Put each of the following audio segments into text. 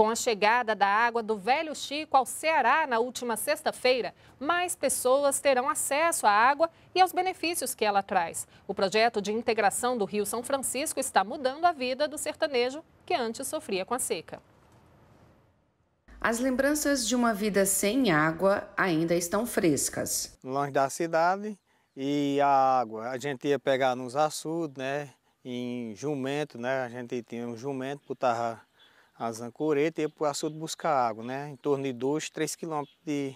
Com a chegada da água do Velho Chico ao Ceará na última sexta-feira, mais pessoas terão acesso à água e aos benefícios que ela traz. O projeto de integração do Rio São Francisco está mudando a vida do sertanejo que antes sofria com a seca. As lembranças de uma vida sem água ainda estão frescas. Longe da cidade e a água. A gente ia pegar nos açudes, né? Em jumento, né? A gente tinha um jumento, botava as ancoretas e ia para o açude buscar água, né? Em torno de 2, 3 quilômetros de,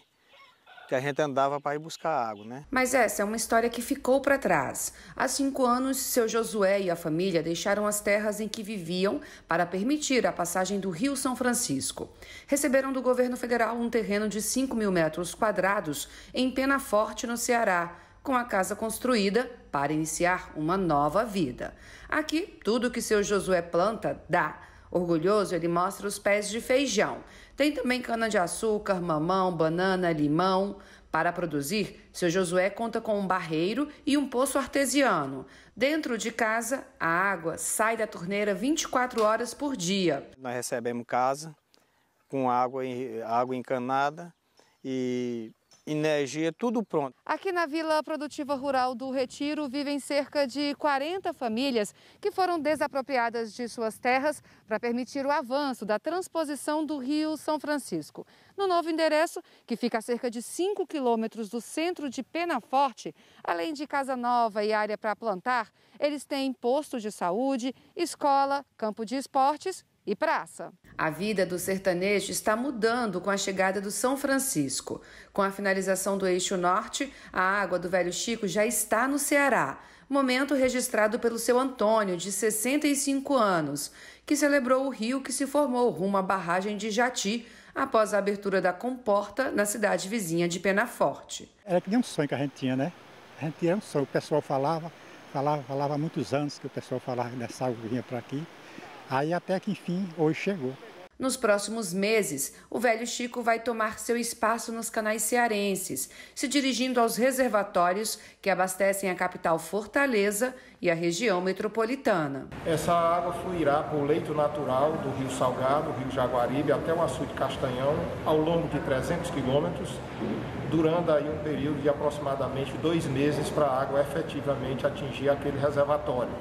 que a gente andava para ir buscar água, né? Mas essa é uma história que ficou para trás. Há cinco anos, seu Josué e a família deixaram as terras em que viviam para permitir a passagem do Rio São Francisco. Receberam do governo federal um terreno de 5 mil metros quadrados em Pena Forte, no Ceará, com a casa construída para iniciar uma nova vida. Aqui, tudo que seu Josué planta dá. Orgulhoso, ele mostra os pés de feijão. Tem também cana-de-açúcar, mamão, banana, limão. Para produzir, seu Josué conta com um barreiro e um poço artesiano. Dentro de casa, a água sai da torneira 24 horas por dia. Nós recebemos casa com água, água encanada e energia, tudo pronto. Aqui na Vila Produtiva Rural do Retiro vivem cerca de 40 famílias que foram desapropriadas de suas terras para permitir o avanço da transposição do Rio São Francisco. No novo endereço, que fica a cerca de 5 quilômetros do centro de Penaforte, além de casa nova e área para plantar, eles têm posto de saúde, escola, campo de esportes e praça. A vida do sertanejo está mudando com a chegada do São Francisco. Com a finalização do eixo norte, a água do Velho Chico já está no Ceará. Momento registrado pelo seu Antônio, de 65 anos, que celebrou o rio que se formou rumo à barragem de Jati após a abertura da comporta na cidade vizinha de Penaforte. Era que nem um sonho que a gente tinha, né? A gente tinha um sonho. O pessoal falava, falava, falava há muitos anos que o pessoal falava dessa água vinha para aqui. Aí até que enfim, hoje chegou. Nos próximos meses, o velho Chico vai tomar seu espaço nos canais cearenses, se dirigindo aos reservatórios que abastecem a capital Fortaleza e a região metropolitana. Essa água fluirá para o leito natural do Rio Salgado, Rio Jaguaribe, até o açude Castanhão, ao longo de 300 quilômetros, durando aí um período de aproximadamente dois meses para a água efetivamente atingir aquele reservatório.